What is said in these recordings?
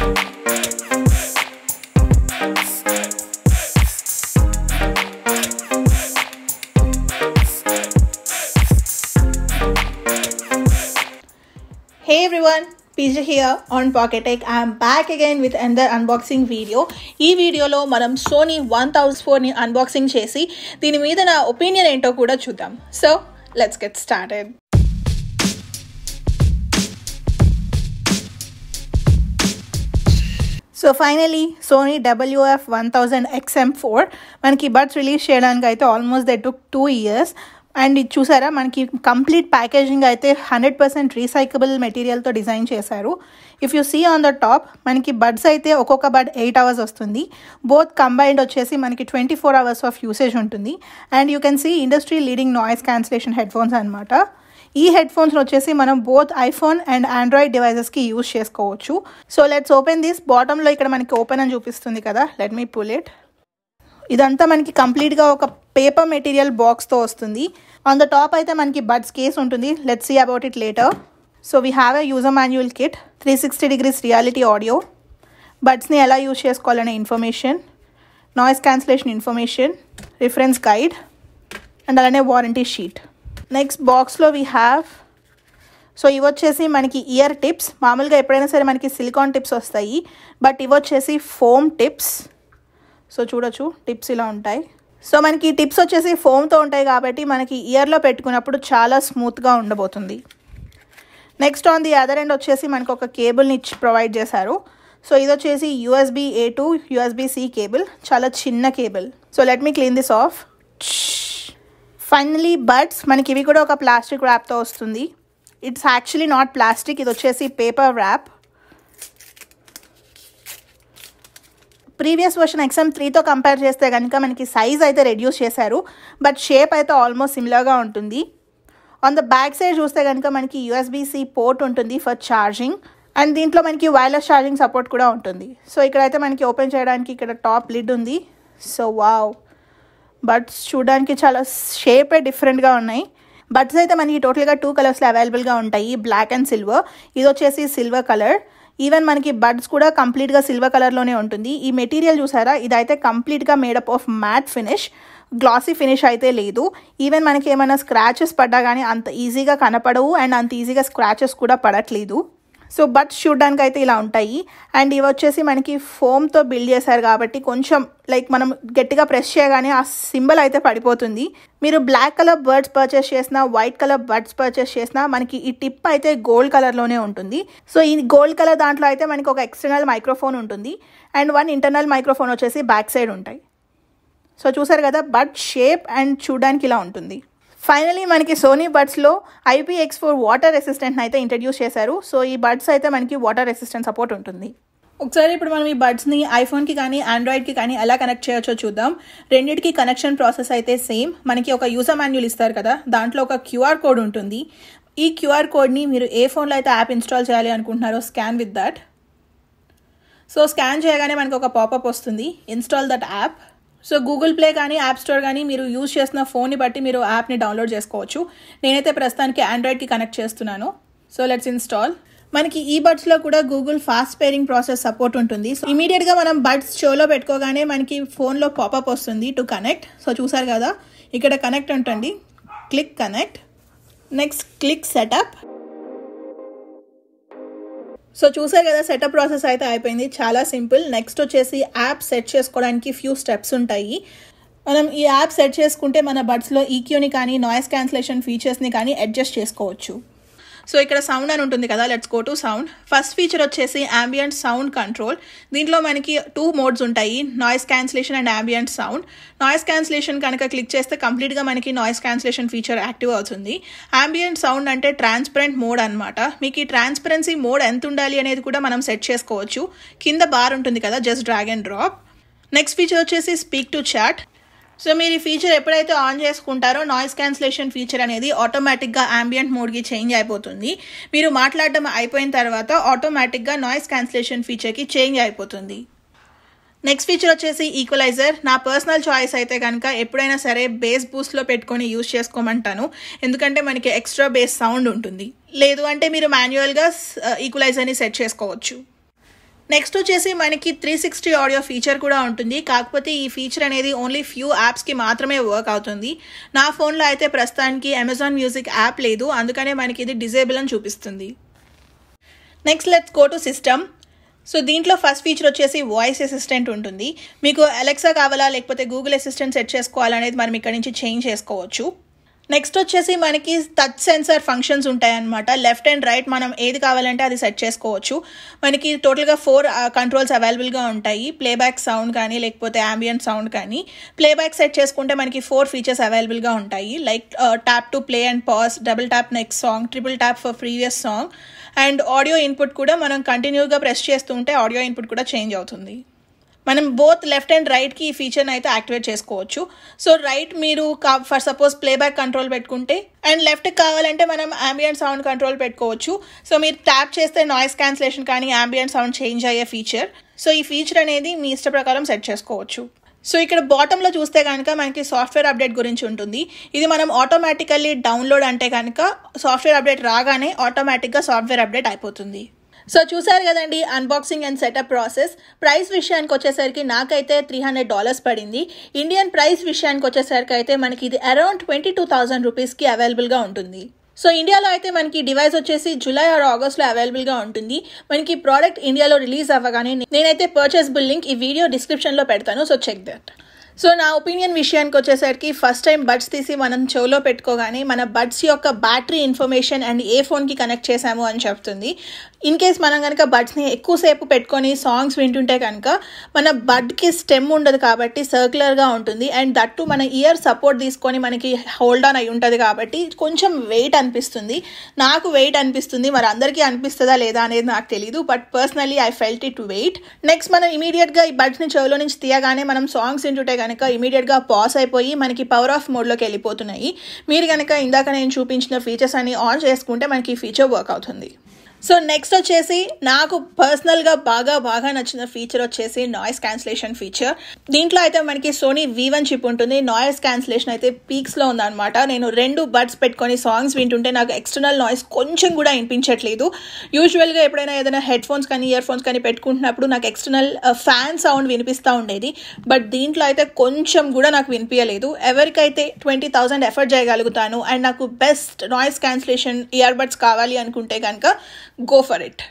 Hey everyone, PG here on Pocket Tech I'm back again with another unboxing video ఈ వీడియోలో మనం Sony one thousand ఫోర్ని unboxing చేసి దీని మీద నా ఒపీనియన్ ఏంటో కూడా చూద్దాం so let's get started so finally Sony WF one thousand XM four మనకి బడ్స్ రిలీజ్ చేయడానికి అయితే almost they took two years and ఇది చూసారా మనకి కంప్లీట్ ప్యాకేజింగ్ అయితే హండ్రెడ్ పర్సెంట్ రీసైకబుల్ మెటీరియల్తో డిజైన్ చేశారు if you see on the top మనకి బడ్స్ అయితే ఒక్కొక్క బడ్ ఎయిట్ అవర్స్ వస్తుంది బోత్ కంబైన్డ్ వచ్చేసి మనకి twenty four hours of usage ఉంటుంది and you can see industry leading noise cancellation headphones అనమాట ఈ హెడ్ ఫోన్స్ వచ్చేసి మనం బోత్ ఐఫోన్ అండ్ ఆండ్రాయిడ్ డివైజెస్కి యూజ్ చేసుకోవచ్చు సో లెట్స్ ఓపెన్ దిస్ బాటంలో ఇక్కడ మనకి ఓపెన్ అని చూపిస్తుంది కదా లెట్ మీ పుల్ ఇట్ ఇదంతా మనకి కంప్లీట్గా ఒక పేపర్ మెటీరియల్ బాక్స్తో వస్తుంది ఆన్ ద టాప్ అయితే మనకి బడ్స్ కేస్ ఉంటుంది let's see about it later so we have a user manual kit three sixty degrees reality audio బడ్స్ని ఎలా యూజ్ చేసుకోవాలనే information noise cancellation information reference guide and అలానే warranty sheet next బాక్స్లో we have so ఇవి వచ్చేసి మనకి year tips మామూలుగా ఎప్పుడైనా సరే మనకి సిలికాన్ టిప్స్ వస్తాయి బట్ ఇవి వచ్చేసి ఫోమ్ టిప్స్ సో చూడొచ్చు టిప్స్ ఇలా ఉంటాయి సో మనకి టిప్స్ వచ్చేసి ఫోమ్తో ఉంటాయి కాబట్టి మనకి ఇయర్లో పెట్టుకున్నప్పుడు చాలా స్మూత్గా ఉండబోతుంది next on the other end వచ్చేసి మనకు ఒక కేబుల్ని ఇచ్చి ప్రొవైడ్ చేశారు సో ఇది వచ్చేసి USB A to USB C cable చాలా చిన్న cable so let me clean this off finally buds మనకి ఇవి కూడా ఒక ప్లాస్టిక్ ర్యాప్తో వస్తుంది ఇట్స్ యాక్చువల్లీ నాట్ ప్లాస్టిక్ ఇది వచ్చేసి paper wrap previous version XM త్రీతో కంపేర్ చేస్తే కనుక మనకి సైజ్ అయితే రెడ్యూస్ చేశారు బట్ షేప్ అయితే ఆల్మోస్ట్ సిమిలర్గా ఉంటుంది ఆన్ ద బ్యాక్ సైడ్ చూస్తే కనుక మనకి యూఎస్బిసి పోర్ట్ ఉంటుంది ఫర్ ఛార్జింగ్ అండ్ దీంట్లో మనకి వైర్లెస్ ఛార్జింగ్ సపోర్ట్ కూడా ఉంటుంది సో ఇక్కడైతే మనకి ఓపెన్ చేయడానికి ఇక్కడ టాప్ లిడ్ ఉంది సో వావ్ బట్స్ చూడడానికి చాలా షేపే డిఫరెంట్గా ఉన్నాయి బట్స్ అయితే మనకి టోటల్గా టూ కలర్స్లో అవైలబుల్గా ఉంటాయి బ్లాక్ అండ్ సిల్వర్ ఇది వచ్చేసి సిల్వర్ కలర్ ఈవెన్ మనకి బడ్స్ కూడా కంప్లీట్గా సిల్వర్ కలర్లోనే ఉంటుంది ఈ మెటీరియల్ చూసారా ఇదైతే కంప్లీట్గా made up of matte finish glossy finish అయితే లేదు ఈవెన్ మనకి ఏమైనా స్క్రాచెస్ పడ్డా కానీ అంత ఈజీగా కనపడవు అండ్ అంత ఈజీగా స్క్రాచెస్ కూడా పడట్లేదు సో బట్ చూడడానికి అయితే ఇలా ఉంటాయి అండ్ ఇవి వచ్చేసి మనకి ఫోమ్తో బిల్డ్ చేశారు కాబట్టి కొంచెం లైక్ మనం గట్టిగా ప్రెస్ చేయగానే ఆ సింబల్ అయితే పడిపోతుంది మీరు బ్లాక్ కలర్ బర్డ్స్ పర్చేస్ చేసినా వైట్ కలర్ బర్డ్స్ పర్చేస్ చేసినా మనకి ఈ టిప్ అయితే గోల్డ్ కలర్లోనే ఉంటుంది సో ఈ గోల్డ్ కలర్ దాంట్లో అయితే మనకి ఒక ఎక్స్టర్నల్ మైక్రోఫోన్ ఉంటుంది అండ్ వన్ ఇంటర్నల్ మైక్రోఫోన్ వచ్చేసి బ్యాక్ సైడ్ ఉంటాయి సో చూసారు కదా బట్ షేప్ అండ్ చూడడానికి ఇలా ఉంటుంది ఫైనలీ మనకి సోనీ బడ్స్లో ఐపీఎక్స్ ఫోర్ వాటర్ రెసిస్టెంట్ని అయితే ఇంట్రడ్యూస్ చేశారు సో ఈ బడ్స్ అయితే మనకి వాటర్ రెసిస్టెంట్ సపోర్ట్ ఉంటుంది ఒకసారి ఇప్పుడు మనం ఈ బడ్స్ని ఐఫోన్కి కానీ ఆండ్రాయిడ్కి కానీ ఎలా కనెక్ట్ చేయొచ్చో చూద్దాం రెండింటికి కనెక్షన్ ప్రాసెస్ అయితే సేమ్ మనకి ఒక యూజర్ మాన్యుల్ ఇస్తారు కదా దాంట్లో ఒక క్యూఆర్ కోడ్ ఉంటుంది ఈ క్యూఆర్ కోడ్ని మీరు ఏ ఫోన్లో అయితే యాప్ ఇన్స్టాల్ చేయాలి అనుకుంటున్నారో scan with that so scan చేయగానే మనకు ఒక పాపప్ వస్తుంది install that app so Google Play కానీ యాప్ స్టోర్ కానీ మీరు యూజ్ చేస్తున్న ఫోన్ని బట్టి మీరు యాప్ని డౌన్లోడ్ చేసుకోవచ్చు నేనైతే ప్రస్తుతానికి ఆండ్రాయిడ్కి కనెక్ట్ చేస్తున్నాను సో లెట్స్ ఇన్స్టాల్ మనకి ఈ బడ్స్లో కూడా Google fast pairing process support ఉంటుంది సో ఇమీడియట్గా మనం బడ్స్ షోలో పెట్టుకోగానే మనకి ఫోన్లో పాపప్ వస్తుంది టు కనెక్ట్ సో చూసారు కదా ఇక్కడ కనెక్ట్ ఉంటుంది click connect next click setup so చూసారు కదా సెటప్ ప్రాసెస్ అయితే అయిపోయింది చాలా సింపుల్ నెక్స్ట్ వచ్చేసి యాప్ సెట్ చేసుకోవడానికి ఫ్యూ స్టెప్స్ ఉంటాయి మనం ఈ యాప్ సెట్ చేసుకుంటే మన బడ్స్లో ఈక్యూని కానీ నాయిస్ క్యాన్సిలేషన్ ఫీచర్స్ని కానీ అడ్జస్ట్ చేసుకోవచ్చు సో ఇక్కడ సౌండ్ అని ఉంటుంది కదా let's go to sound first feature వచ్చేసి యాంబియంట్ సౌండ్ కంట్రోల్ దీంట్లో మనకి టూ మోడ్స్ ఉంటాయి noise cancellation and ambient sound noise cancellation కనుక క్లిక్ చేస్తే కంప్లీట్గా మనకి నాయిస్ క్యాన్సిలేషన్ ఫీచర్ యాక్టివ్ అవుతుంది యాంబియంట్ సౌండ్ అంటే ట్రాన్స్పరెంట్ మోడ్ అనమాట మీకు ఈ ట్రాన్స్పరెన్సీ మోడ్ ఎంత ఉండాలి అనేది కూడా మనం సెట్ చేసుకోవచ్చు కింద బార్ ఉంటుంది కదా just drag and drop next feature వచ్చేసి స్పీక్ టు చాట్ సో మీరు ఈ ఫీచర్ ఎప్పుడైతే ఆన్ చేసుకుంటారో నాయిస్ క్యాన్సిలేషన్ ఫీచర్ అనేది ఆటోమేటిక్గా ఆంబియంట్ మోడ్కి చేంజ్ అయిపోతుంది మీరు మాట్లాడడం అయిపోయిన తర్వాత ఆటోమేటిక్గా నాయిస్ క్యాన్సిలేషన్ ఫీచర్కి చేంజ్ అయిపోతుంది నెక్స్ట్ ఫీచర్ వచ్చేసి ఈక్వలైజర్ నా పర్సనల్ చాయిస్ అయితే కనుక ఎప్పుడైనా సరే బేస్ బూస్ట్లో పెట్టుకొని యూజ్ చేసుకోమంటాను ఎందుకంటే మనకి ఎక్స్ట్రా బేస్ సౌండ్ ఉంటుంది లేదు అంటే మీరు మాన్యువల్గా ఈక్వలైజర్ని సెట్ చేసుకోవచ్చు నెక్స్ట్ వచ్చేసి మనకి త్రీ సిక్స్టీ ఆడియో ఫీచర్ కూడా ఉంటుంది కాకపోతే ఈ ఫీచర్ అనేది ఓన్లీ ఫ్యూ యాప్స్కి మాత్రమే వర్క్ అవుతుంది నా ఫోన్లో అయితే ప్రస్తుతానికి అమెజాన్ మ్యూజిక్ యాప్ లేదు అందుకనే మనకి ఇది డిజేబుల్ అని చూపిస్తుంది next let's go to system so దీంట్లో ఫస్ట్ ఫీచర్ వచ్చేసి వాయిస్ అసిస్టెంట్ ఉంటుంది మీకు అలెక్సా కావాలా లేకపోతే గూగుల్ అసిస్టెంట్ సెట్ చేసుకోవాలనేది మనం ఇక్కడ నుంచి చేంజ్ చేసుకోవచ్చు నెక్స్ట్ వచ్చేసి మనకి టచ్ సెన్సార్ ఫంక్షన్స్ ఉంటాయన్నమాట లెఫ్ట్ అండ్ రైట్ మనం ఏది కావాలంటే అది సెట్ చేసుకోవచ్చు మనకి టోటల్గా ఫోర్ కంట్రోల్స్ అవైలబుల్గా ఉంటాయి ప్లేబ్యాక్ సౌండ్ కానీ లేకపోతే యాంబియన్ సౌండ్ కానీ ప్లేబ్యాక్ సెట్ చేసుకుంటే మనకి ఫోర్ ఫీచర్స్ అవైలబుల్గా ఉంటాయి like tap to play and pause double tap next song triple tap for previous song and audio input కూడా మనం కంటిన్యూగా ప్రెస్ చేస్తుంటే ఆడియో ఇన్పుట్ కూడా చేంజ్ అవుతుంది మనం బోత్ లెఫ్ట్ అండ్ రైట్కి ఈ ఫీచర్ని అయితే యాక్టివేట్ చేసుకోవచ్చు సో రైట్ మీరు ఫర్ సపోజ్ ప్లేబ్యాక్ కంట్రోల్ పెట్టుకుంటే అండ్ లెఫ్ట్కి కావాలంటే మనం ఆంబియన్ సౌండ్ కంట్రోల్ పెట్టుకోవచ్చు సో మీరు ట్యాప్ చేస్తే నాయిస్ క్యాన్సిలేషన్ కానీ యాంబియంట్ సౌండ్ చేంజ్ అయ్యే ఫీచర్ సో ఈ ఫీచర్ అనేది మీ ఇష్ట ప్రకారం సెట్ చేసుకోవచ్చు సో ఇక్కడ బాటంలో చూస్తే కనుక మనకి సాఫ్ట్వేర్ అప్డేట్ గురించి ఉంటుంది ఇది మనం ఆటోమేటికల్లీ డౌన్లోడ్ అంటే కనుక సాఫ్ట్వేర్ అప్డేట్ రాగానే ఆటోమేటిక్గా సాఫ్ట్వేర్ అప్డేట్ అయిపోతుంది సో చూసారు కదండి unboxing and setup process price విషయానికి వచ్చేసరికి నాకైతే త్రీ హండ్రెడ్ డాలర్స్ పడింది ఇండియన్ ప్రైస్ విషయానికి వచ్చేసరికి అయితే మనకి ఇది అరౌండ్ ట్వంటీ టూ థౌసండ్ రూపీస్కి అవైలబుల్గా ఉంటుంది సో ఇండియాలో అయితే మనకి డివైస్ వచ్చేసి జూలై ఆర్ ఆగస్ట్లో అవైలబుల్గా ఉంటుంది మనకి ప్రోడక్ట్ ఇండియాలో రిలీజ్ అవ్వగానే నేనైతే పర్చేస్ బిల్ లింక్ ఈ వీడియో డిస్క్రిప్షన్లో పెడతాను సో చెక్ దట్ సో నా ఒపీనియన్ విషయానికి వచ్చేసరికి ఫస్ట్ టైం బడ్స్ తీసి మనం చెవులో పెట్టుకోగానే మన బడ్స్ యొక్క బ్యాటరీ ఇన్ఫర్మేషన్ అండ్ ఏ ఫోన్కి కనెక్ట్ చేశాము అని చెప్తుంది ఇన్ కేస్ మనం కనుక బడ్స్ని ఎక్కువసేపు పెట్టుకొని సాంగ్స్ వింటుంటే కనుక మన బడ్కి స్టెమ్ ఉండదు కాబట్టి సర్క్యులర్గా ఉంటుంది అండ్ దట్టు మన ఇయర్ సపోర్ట్ తీసుకొని మనకి హోల్డ్ ఆన్ అయి ఉంటుంది కాబట్టి కొంచెం వెయిట్ అనిపిస్తుంది నాకు వెయిట్ అనిపిస్తుంది మరి అందరికీ అనిపిస్తుందా లేదా అనేది నాకు తెలియదు but personally I felt it weight next మనం ఇమీడియట్గా ఈ బడ్స్ని చెవిలో నుంచి తీయగానే మనం సాంగ్స్ వింటుంటే కనుక ఇమీడియట్గా పాస్ అయిపోయి మనకి పవర్ ఆఫ్ మోడ్లోకి వెళ్ళిపోతున్నాయి మీరు కనుక ఇందాక నేను చూపించిన ఫీచర్స్ అన్ని ఆన్ చేసుకుంటే మనకి ఫీచర్ వర్క్ అవుతుంది సో నెక్స్ట్ వచ్చేసి నాకు పర్సనల్గా బాగా బాగా నచ్చిన ఫీచర్ వచ్చేసి నాయిస్ క్యాన్సిలేషన్ ఫీచర్ దీంట్లో అయితే మనకి సోనీ వీవన్ చిప్ ఉంటుంది నాయిస్ క్యాన్సిలేషన్ అయితే పీక్స్లో ఉందన్నమాట నేను రెండు బడ్స్ పెట్టుకొని సాంగ్స్ వింటుంటే నాకు ఎక్స్టర్నల్ నాయిస్ కొంచెం కూడా వినిపించట్లేదు యూజువల్గా ఎప్పుడైనా ఏదైనా హెడ్ ఫోన్స్ కానీ ఇయర్ ఫోన్స్ కానీ పెట్టుకుంటున్నప్పుడు నాకు ఎక్స్టర్నల్ ఫ్యాన్ సౌండ్ వినిపిస్తూ ఉండేది బట్ దీంట్లో అయితే కొంచెం కూడా నాకు వినిపించలేదు ఎవరికైతే ట్వంటీ థౌసండ్ ఎఫర్ట్ చేయగలుగుతాను అండ్ నాకు best noise cancellation earbuds కావాలి అనుకుంటే కనుక go for it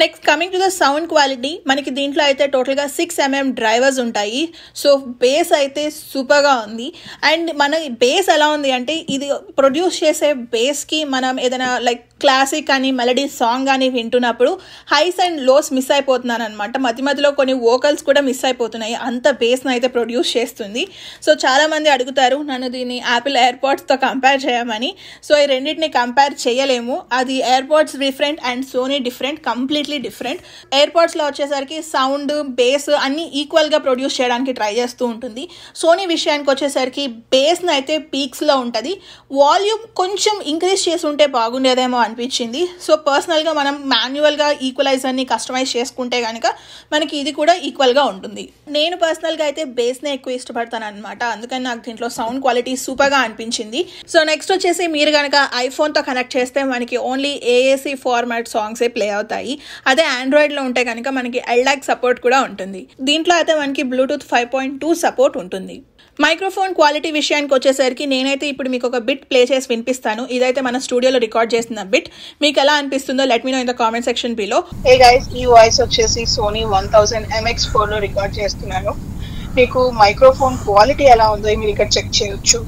next coming to the sound quality మనకి దీంట్లో అయితే టోటల్గా సిక్స్ ఎంఎం డ్రైవర్స్ ఉంటాయి సో బేస్ అయితే సూపర్గా ఉంది అండ్ మన బేస్ ఎలా ఉంది అంటే ఇది ప్రొడ్యూస్ చేసే బేస్కి మనం ఏదైనా లైక్ క్లాసిక్ అని మెలడీ సాంగ్ అని వింటున్నప్పుడు హైస్ అండ్ లోస్ మిస్ అయిపోతున్నాను అనమాట మధ్య మధ్యలో కొన్ని వోకల్స్ కూడా మిస్ అయిపోతున్నాయి అంత బేస్ను అయితే ప్రొడ్యూస్ చేస్తుంది సో చాలామంది అడుగుతారు నన్ను దీన్ని యాపిల్ ఎయిర్పాడ్స్తో కంపేర్ చేయమని సో ఈ రెండింటిని కంపేర్ చేయలేము అది AirPods different and Sony different completely different ఎయిర్పాడ్స్లో వచ్చేసరికి సౌండ్ బేస్ అన్నీ ఈక్వల్గా ప్రొడ్యూస్ చేయడానికి ట్రై చేస్తూ ఉంటుంది సోనీ విషయానికి వచ్చేసరికి బేస్ను అయితే పీక్స్లో ఉంటుంది వాల్యూమ్ కొంచెం ఇంక్రీజ్ చేసి ఉంటే బాగుండేదేమో అనిపించింది సో పర్సనల్గా మనం మాన్యువల్గా ఈక్వలైజర్ని కస్టమైజ్ చేసుకుంటే కనుక మనకి ఇది కూడా ఈక్వల్గా ఉంటుంది నేను పర్సనల్గా అయితే బేస్నే ఎక్కువ ఇష్టపడతాను అనమాట అందుకని నాకు దీంట్లో సౌండ్ క్వాలిటీ సూపర్గా అనిపించింది సో నెక్స్ట్ వచ్చేసి మీరు కనుక ఐఫోన్తో కనెక్ట్ చేస్తే మనకి ఓన్లీ ఏఏసీ ఫార్మాట్ సాంగ్సే ప్లే అవుతాయి అదే ఆండ్రాయిడ్లో ఉంటే కనుక మనకి ఎల్డాక్ సపోర్ట్ కూడా ఉంటుంది దీంట్లో అయితే మనకి Bluetooth five point two support ఉంటుంది మైక్రోఫోన్ క్వాలిటీ విషయానికి వచ్చేసరికి నేనైతే ఇప్పుడు మీకు ఒక బిట్ ప్లే చేసి వినిపిస్తాను ఇదైతే మన స్టూడియోలో రికార్డ్ చేసిన బిట్ మీకు ఎలా అనిపిస్తుందో let me know in the comment section below hey guys ఈ వాయిస్ వచ్చేసి సోనీ వన్ థౌసండ్ ఎంఎక్స్ ఫోర్లో రికార్డ్ చేస్తున్నాను మీకు మైక్రోఫోన్ క్వాలిటీ ఎలా ఉందో మీరు ఇక్కడ చెక్ చేయొచ్చు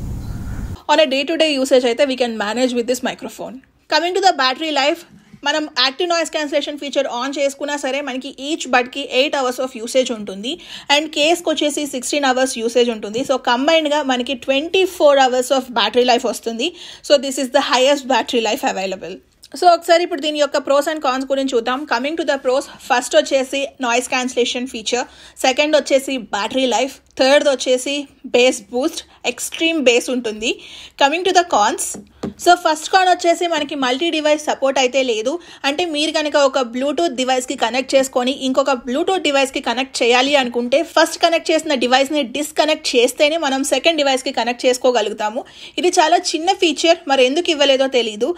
on a day to day usage అయితే we can manage with this microphone coming to the battery life మనం active noise cancellation feature on చేసుకున్నా సరే మనకి ఈచ్ బడ్కి ఎయిట్ అవర్స్ ఆఫ్ యూసేజ్ ఉంటుంది అండ్ కేస్కి వచ్చేసి సిక్స్టీన్ అవర్స్ యూసేజ్ ఉంటుంది సో కంబైన్డ్గా మనకి twenty four hours of battery life వస్తుంది so this is the highest battery life available so ఒకసారి ఇప్పుడు దీని యొక్క ప్రోస్ అండ్ కాన్స్ గురించి చూద్దాం coming to the pros first వచ్చేసి నాయిస్ క్యాన్సిలేషన్ ఫీచర్ సెకండ్ వచ్చేసి బ్యాటరీ లైఫ్ థర్డ్ వచ్చేసి బేస్ బూస్ట్ ఎక్స్ట్రీమ్ బేస్ ఉంటుంది coming to the cons so first con వచ్చేసి మనకి మల్టీ డివైస్ సపోర్ట్ అయితే లేదు అంటే మీరు కనుక ఒక బ్లూటూత్ డివైస్కి కనెక్ట్ చేసుకొని ఇంకొక బ్లూటూత్ డివైస్కి కనెక్ట్ చేయాలి అనుకుంటే ఫస్ట్ కనెక్ట్ చేసిన డివైస్ని డిస్కనెక్ట్ చేస్తేనే మనం సెకండ్ డివైస్కి కనెక్ట్ చేసుకోగలుగుతాము ఇది చాలా చిన్న ఫీచర్ మరి ఎందుకు ఇవ్వలేదో తెలీదు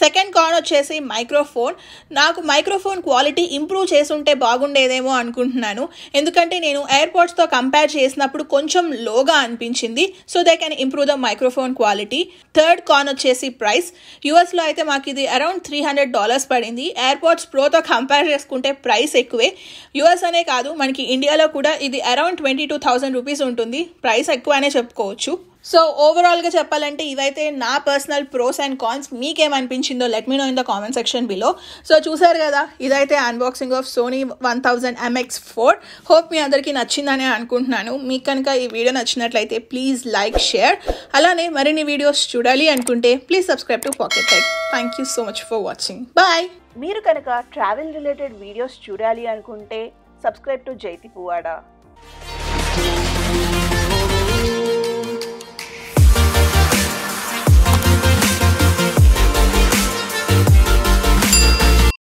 సెకండ్ కాన్ వచ్చేసి మైక్రోఫోన్ నాకు మైక్రోఫోన్ క్వాలిటీ ఇంప్రూవ్ చేసుంటే బాగుండేదేమో అనుకుంటున్నాను ఎందుకంటే నేను ఎయిర్పోర్ట్స్తో కంపేర్ చేసినప్పుడు కొంచెం లోగా అనిపించింది so they can improve the microphone quality third con వచ్చేసి ప్రైస్ యూఎస్లో అయితే మాకు ఇది అరౌండ్ త్రీ హండ్రెడ్ డాలర్స్ పడింది ఎయిర్పోర్ట్స్ ప్రోతో కంపేర్ చేసుకుంటే ప్రైస్ ఎక్కువే యూఎస్ అనే కాదు మనకి ఇండియాలో కూడా ఇది around twenty two thousand rupees ఉంటుంది ప్రైస్ ఎక్కువ అనే చెప్పుకోవచ్చు సో ఓవరాల్గా చెప్పాలంటే ఇవైతే నా పర్సనల్ ప్రోస్ అండ్ కాన్స్ మీకేమనిపించిందో let me know in the comment section below so చూసారు కదా ఇదైతే unboxing of Sony one thousand MX four hope మీ అందరికీ నచ్చిందని అనుకుంటున్నాను మీకు కనుక ఈ వీడియో నచ్చినట్లయితే ప్లీజ్ లైక్ షేర్ అలానే మరిన్ని వీడియోస్ చూడాలి అనుకుంటే please subscribe to Pocket Tech thank you so much for watching bye మీరు కనుక ట్రావెల్ రిలేటెడ్ వీడియోస్ చూడాలి అనుకుంటే సబ్స్క్రైబ్ టు జైతి పువాడా